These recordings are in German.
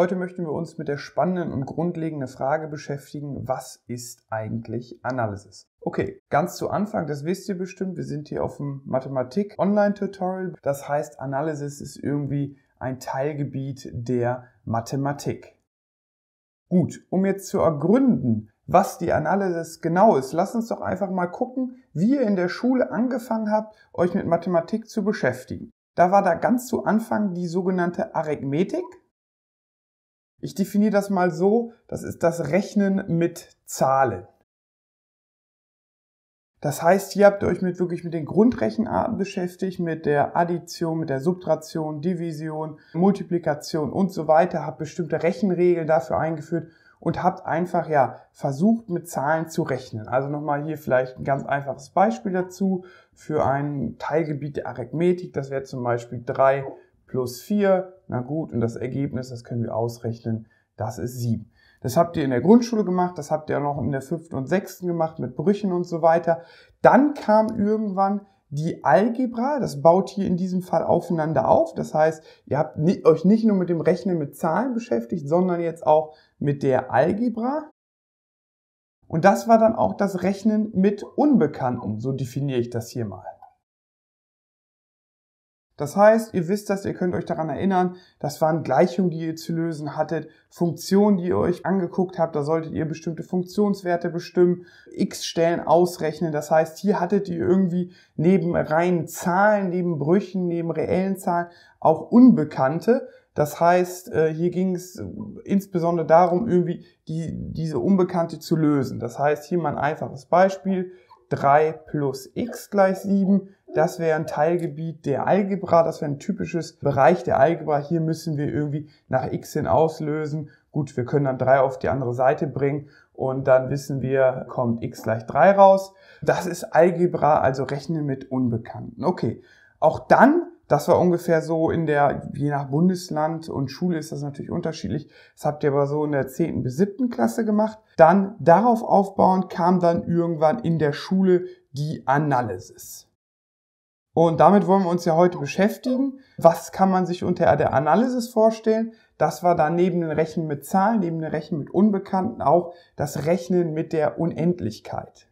Heute möchten wir uns mit der spannenden und grundlegenden Frage beschäftigen, was ist eigentlich Analysis? Okay, ganz zu Anfang, das wisst ihr bestimmt, wir sind hier auf dem Mathematik-Online-Tutorial. Das heißt, Analysis ist irgendwie ein Teilgebiet der Mathematik. Gut, um jetzt zu ergründen, was die Analysis genau ist, lasst uns doch einfach mal gucken, wie ihr in der Schule angefangen habt, euch mit Mathematik zu beschäftigen. Da war da ganz zu Anfang die sogenannte Arithmetik. Ich definiere das mal so, das ist das Rechnen mit Zahlen. Das heißt, hier habt ihr euch mit wirklich mit den Grundrechenarten beschäftigt, mit der Addition, mit der Subtraktion, Division, Multiplikation und so weiter, habt bestimmte Rechenregeln dafür eingeführt und habt einfach ja versucht mit Zahlen zu rechnen. Also nochmal hier vielleicht ein ganz einfaches Beispiel dazu für ein Teilgebiet der Arithmetik. Das wäre zum Beispiel drei plus 4, na gut, und das Ergebnis, das können wir ausrechnen, das ist 7. Das habt ihr in der Grundschule gemacht, das habt ihr auch noch in der fünften und sechsten gemacht mit Brüchen und so weiter. Dann kam irgendwann die Algebra, das baut hier in diesem Fall aufeinander auf. Das heißt, ihr habt euch nicht nur mit dem Rechnen mit Zahlen beschäftigt, sondern jetzt auch mit der Algebra. Und das war dann auch das Rechnen mit Unbekannten, so definiere ich das hier mal. Das heißt, ihr wisst das, ihr könnt euch daran erinnern, das waren Gleichungen, die ihr zu lösen hattet, Funktionen, die ihr euch angeguckt habt, da solltet ihr bestimmte Funktionswerte bestimmen, x-Stellen ausrechnen. Das heißt, hier hattet ihr irgendwie neben reinen Zahlen, neben Brüchen, neben reellen Zahlen auch Unbekannte. Das heißt, äh, hier ging es äh, insbesondere darum, irgendwie die, diese Unbekannte zu lösen. Das heißt, hier mal ein einfaches Beispiel. 3 plus x gleich 7 das wäre ein Teilgebiet der Algebra, das wäre ein typisches Bereich der Algebra. Hier müssen wir irgendwie nach x hin auslösen. Gut, wir können dann 3 auf die andere Seite bringen und dann wissen wir, kommt x gleich 3 raus. Das ist Algebra, also Rechnen mit Unbekannten. Okay, auch dann, das war ungefähr so in der, je nach Bundesland und Schule ist das natürlich unterschiedlich, das habt ihr aber so in der 10. bis 7. Klasse gemacht. Dann darauf aufbauend kam dann irgendwann in der Schule die Analysis. Und damit wollen wir uns ja heute beschäftigen. Was kann man sich unter der Analysis vorstellen? Das war dann neben dem Rechnen mit Zahlen, neben dem Rechnen mit Unbekannten auch das Rechnen mit der Unendlichkeit.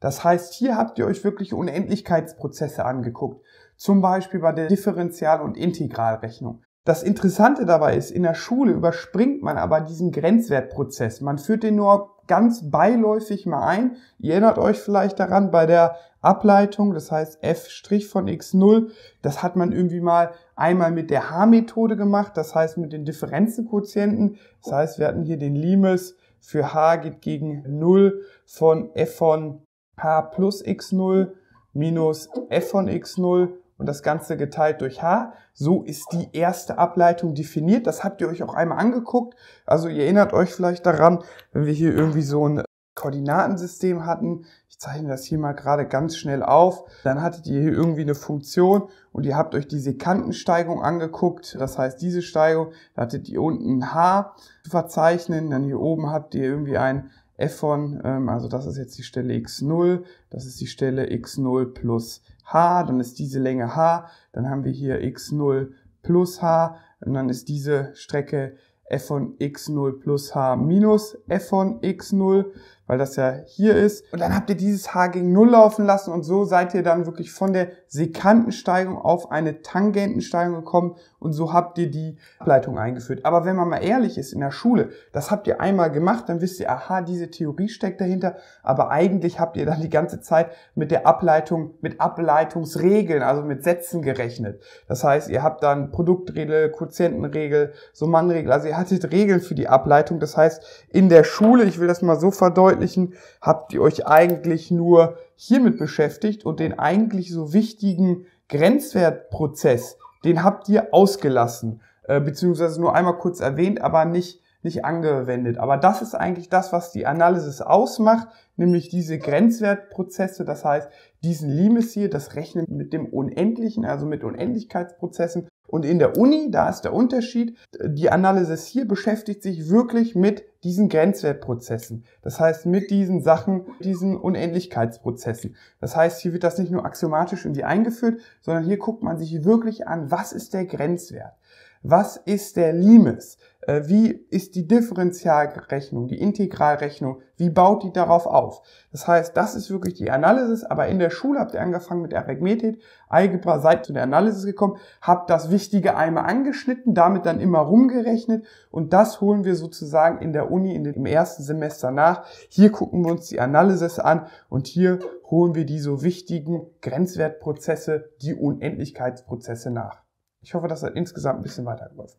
Das heißt, hier habt ihr euch wirklich Unendlichkeitsprozesse angeguckt. Zum Beispiel bei der Differential- und Integralrechnung. Das Interessante dabei ist, in der Schule überspringt man aber diesen Grenzwertprozess. Man führt den nur ganz beiläufig mal ein. Ihr erinnert euch vielleicht daran, bei der Ableitung, das heißt f' von x0, das hat man irgendwie mal einmal mit der H-Methode gemacht, das heißt mit den Differenzenquotienten. Das heißt, wir hatten hier den Limes für h geht gegen 0 von f von h plus x0 minus f von x0 und das Ganze geteilt durch h. So ist die erste Ableitung definiert. Das habt ihr euch auch einmal angeguckt. Also ihr erinnert euch vielleicht daran, wenn wir hier irgendwie so ein Koordinatensystem hatten. Ich zeichne das hier mal gerade ganz schnell auf. Dann hattet ihr hier irgendwie eine Funktion und ihr habt euch die Sekantensteigung angeguckt. Das heißt, diese Steigung, da hattet ihr unten H zu verzeichnen. Dann hier oben habt ihr irgendwie ein f von, ähm, also das ist jetzt die Stelle x0, das ist die Stelle x0 plus h, dann ist diese Länge h, dann haben wir hier x0 plus h und dann ist diese Strecke f von x0 plus h minus f von x0 weil das ja hier ist. Und dann habt ihr dieses Haar gegen Null laufen lassen und so seid ihr dann wirklich von der Sekantensteigung auf eine Tangentensteigung gekommen und so habt ihr die Ableitung eingeführt. Aber wenn man mal ehrlich ist, in der Schule, das habt ihr einmal gemacht, dann wisst ihr, aha, diese Theorie steckt dahinter, aber eigentlich habt ihr dann die ganze Zeit mit der Ableitung, mit Ableitungsregeln, also mit Sätzen gerechnet. Das heißt, ihr habt dann Produktregel, Quotientenregel, Summannregel, also ihr hattet Regeln für die Ableitung. Das heißt, in der Schule, ich will das mal so verdeutlichen, Verantwortlichen habt ihr euch eigentlich nur hiermit beschäftigt und den eigentlich so wichtigen Grenzwertprozess, den habt ihr ausgelassen, äh, beziehungsweise nur einmal kurz erwähnt, aber nicht, nicht angewendet. Aber das ist eigentlich das, was die Analysis ausmacht, nämlich diese Grenzwertprozesse, das heißt diesen Limes hier, das rechnet mit dem Unendlichen, also mit Unendlichkeitsprozessen und in der Uni, da ist der Unterschied, die Analysis hier beschäftigt sich wirklich mit diesen Grenzwertprozessen. Das heißt, mit diesen Sachen, diesen Unendlichkeitsprozessen. Das heißt, hier wird das nicht nur axiomatisch irgendwie eingeführt, sondern hier guckt man sich wirklich an, was ist der Grenzwert? Was ist der Limes? Äh, wie ist die Differentialrechnung, die Integralrechnung, wie baut die darauf auf? Das heißt, das ist wirklich die Analysis, aber in der Schule habt ihr angefangen mit Arithmetik, Algebra, seid zu der Analysis gekommen, habt das Wichtige einmal angeschnitten, damit dann immer rumgerechnet und das holen wir sozusagen in der Uni in den, im ersten Semester nach. Hier gucken wir uns die Analysis an und hier holen wir die so wichtigen Grenzwertprozesse, die Unendlichkeitsprozesse nach. Ich hoffe, das hat insgesamt ein bisschen weitergeholfen.